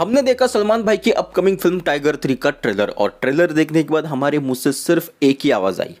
हमने देखा सलमान भाई की अपकमिंग फिल्म टाइगर थ्री का ट्रेलर और ट्रेलर देखने के बाद हमारे मुंह से सिर्फ एक ही आवाज आई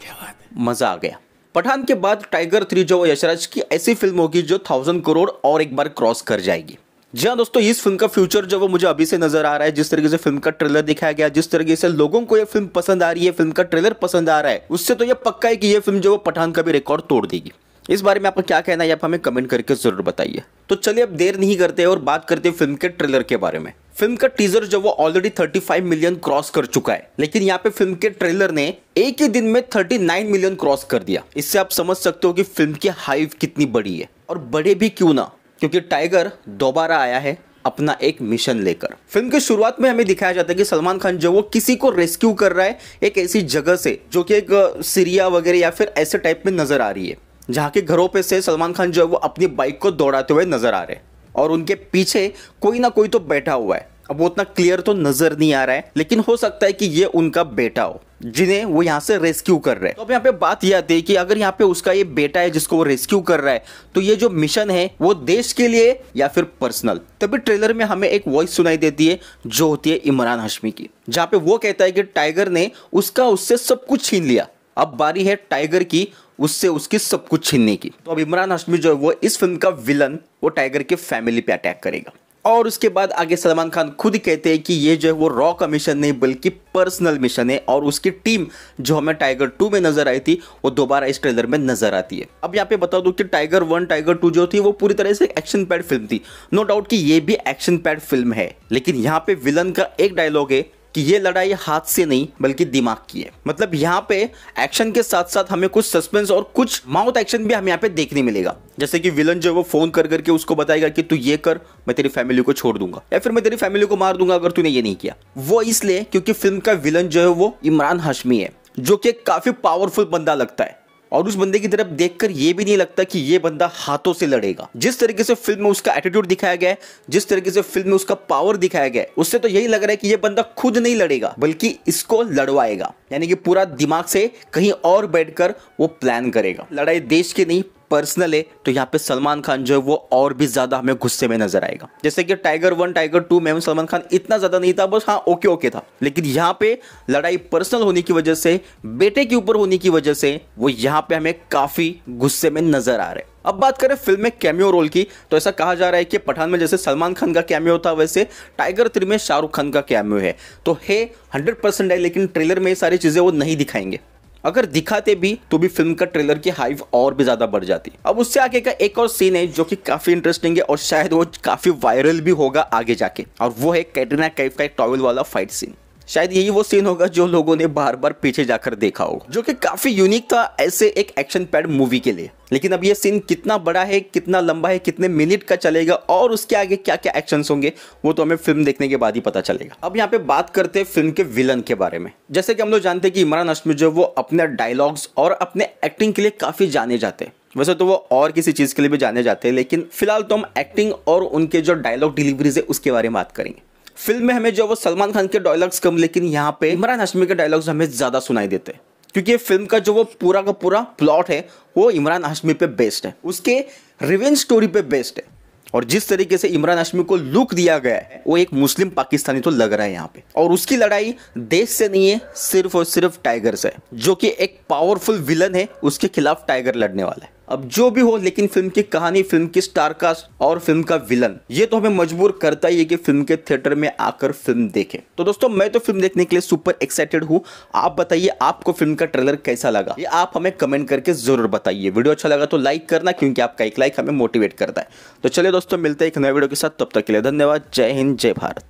क्या बात मजा आ गया पठान के बाद टाइगर थ्री जो यशराज की ऐसी फिल्म होगी जो थाउजेंड करोड़ और एक बार क्रॉस कर जाएगी जी हाँ दोस्तों इस फिल्म का फ्यूचर जो वो मुझे अभी से नजर आ रहा है जिस तरीके से फिल्म का ट्रेलर दिखाया गया जिस तरीके से लोगों को ये फिल्म पसंद आ रही है फिल्म का ट्रेलर पसंद आ रहा है उससे तो ये पक्का है कि ये फिल्म जो वो पठान का भी रिकॉर्ड तोड़ देगी इस बारे में आपका क्या कहना है आप हमें कमेंट करके ज़रूर बताइए तो चलिए अब देर नहीं करते और बात करते हैं फिल्म के ट्रेलर के बारे में फिल्म का टीजर जो वो ऑलरेडी 35 मिलियन क्रॉस कर चुका है लेकिन यहाँ पे फिल्म के ट्रेलर ने एक ही दिन में 39 मिलियन क्रॉस कर दिया इससे आप समझ सकते हो कि फिल्म की हाइव कितनी बड़ी है और बड़े भी क्यों ना क्योंकि टाइगर दोबारा आया है अपना एक मिशन लेकर फिल्म की शुरुआत में हमें दिखाया जाता है कि सलमान खान जो वो किसी को रेस्क्यू कर रहा है एक ऐसी जगह से जो कि एक सीरिया वगैरह या फिर ऐसे टाइप में नजर आ रही है जहाँ के घरों पे से सलमान खान जो है वो अपनी बाइक को दौड़ाते हुए नज़र आ रहे हैं और उनके पीछे कोई ना कोई तो बैठा हुआ है अब वो उतना क्लियर तो नज़र नहीं आ रहा है लेकिन हो सकता है कि ये उनका बेटा हो जिन्हें वो यहाँ से रेस्क्यू कर रहे हैं तो अब यहाँ पे बात यह आती है कि अगर यहाँ पे उसका ये बेटा है जिसको वो रेस्क्यू कर रहा है तो ये जो मिशन है वो देश के लिए या फिर पर्सनल तभी ट्रेलर में हमें एक वॉइस सुनाई देती है जो होती है इमरान हाशमी की जहाँ पे वो कहता है कि टाइगर ने उसका उससे सब कुछ छीन लिया अब बारी है टाइगर की उससे उसकी सब कुछ छीनने की तो अब इमरान हाशमी जो है वो इस फिल्म का विलन वो टाइगर के फैमिली पे अटैक करेगा और उसके बाद आगे सलमान खान खुद कहते हैं कि ये जो है वो रॉ का मिशन नहीं बल्कि पर्सनल मिशन है और उसकी टीम जो हमें टाइगर टू में नजर आई थी वो दोबारा इस ट्रेलर में नजर आती है अब यहाँ पे बता दूं कि टाइगर वन टाइगर टू जो थी वो पूरी तरह से एक्शन पैड फिल्म थी नो डाउट कि ये भी एक्शन पैड फिल्म है लेकिन यहाँ पे विलन का एक डायलॉग है कि ये लड़ाई हाथ से नहीं बल्कि दिमाग की है मतलब यहाँ पे एक्शन के साथ साथ हमें कुछ सस्पेंस और कुछ माउथ एक्शन भी हमें यहाँ पे देखने मिलेगा जैसे कि विलन जो है वो फोन कर करके उसको बताएगा कि तू ये कर मैं तेरी फैमिली को छोड़ दूंगा या फिर मैं तेरी फैमिली को मार दूंगा अगर तूने ये नहीं किया वो इसलिए क्योंकि फिल्म का विलन जो है वो इमरान हशमी है जो कि काफी पावरफुल बंदा लगता है और उस बंदे की तरफ देख ये भी नहीं लगता कि ये बंदा हाथों से लड़ेगा जिस तरीके से फिल्म में उसका एटीट्यूड दिखाया गया है जिस तरीके से फिल्म में उसका पावर दिखाया गया है उससे तो यही लग रहा है कि ये बंदा खुद नहीं लड़ेगा बल्कि इसको लड़वाएगा यानी कि पूरा दिमाग से कहीं और बैठकर वो प्लान करेगा लड़ाई देश के नहीं पर्सनल है तो यहाँ पे सलमान खान जो है वो और भी ज़्यादा हमें गुस्से में नजर आएगा जैसे कि टाइगर वन टाइगर टू में सलमान खान इतना ज़्यादा नहीं था बस हाँ ओके ओके था लेकिन यहाँ पे लड़ाई पर्सनल होने की वजह से बेटे के ऊपर होने की वजह से वो यहाँ पे हमें काफ़ी गुस्से में नजर आ रहे अब बात करें फिल्म में कैमियो रोल की तो ऐसा कहा जा रहा है कि पठान में जैसे सलमान खान का कैमियो था वैसे टाइगर थ्री में शाहरुख खान का कैमियो है तो है 100% है लेकिन ट्रेलर में ये सारी चीज़ें वो नहीं दिखाएंगे अगर दिखाते भी तो भी फिल्म का ट्रेलर की हाइव और भी ज्यादा बढ़ जाती अब उससे आगे का एक और सीन है जो कि काफी इंटरेस्टिंग है और शायद वो काफी वायरल भी होगा आगे जाके और वो है कैटरीना कैफ का एक टॉवल वाला फाइट सीन शायद यही वो सीन होगा जो लोगों ने बार बार पीछे जाकर देखा होगा जो कि काफी यूनिक था ऐसे एक एक्शन पैड मूवी के लिए लेकिन अब ये सीन कितना बड़ा है कितना लंबा है कितने मिनट का चलेगा और उसके आगे क्या क्या एक्शंस होंगे वो तो हमें फिल्म देखने के बाद ही पता चलेगा अब यहाँ पे बात करते हैं फिल्म के विलन के बारे में जैसे कि हम लोग जानते हैं कि इमरान अशमी जो वो अपने डायलॉग्स और अपने एक्टिंग के लिए काफी जाने जाते हैं वैसे तो वो और किसी चीज़ के लिए भी जाने जाते हैं लेकिन फिलहाल तो हम एक्टिंग और उनके जो डायलॉग डिलीवरीज है उसके बारे में बात करेंगे फिल्म में हमें जो वो सलमान खान के डायलॉग्स कम लेकिन यहाँ पे इमरान हाशमी के डायलॉग्स हमें ज़्यादा सुनाई देते हैं क्योंकि फिल्म का जो वो पूरा का पूरा प्लॉट है वो इमरान हाशमी पे बेस्ड है उसके रिवेंज स्टोरी पे बेस्ड है और जिस तरीके से इमरान हाशमी को लुक दिया गया है वो एक मुस्लिम पाकिस्तानी तो लग रहा है यहाँ पे और उसकी लड़ाई देश से नहीं है सिर्फ और सिर्फ टाइगर से जो कि एक पावरफुल विलन है उसके खिलाफ टाइगर लड़ने वाला है अब जो भी हो लेकिन फिल्म की कहानी फिल्म की स्टारकास्ट और फिल्म का विलन ये तो हमें मजबूर करता ही है कि फिल्म के थिएटर में आकर फिल्म देखें तो दोस्तों मैं तो फिल्म देखने के लिए सुपर एक्साइटेड हूँ आप बताइए आपको फिल्म का ट्रेलर कैसा लगा ये आप हमें कमेंट करके जरूर बताइए वीडियो अच्छा लगा तो लाइक करना क्योंकि आपका एक लाइक हमें मोटिवेट करता है तो चलिए दोस्तों मिलते हैं एक नए वीडियो के साथ तब तक के लिए धन्यवाद जय हिंद जय भारत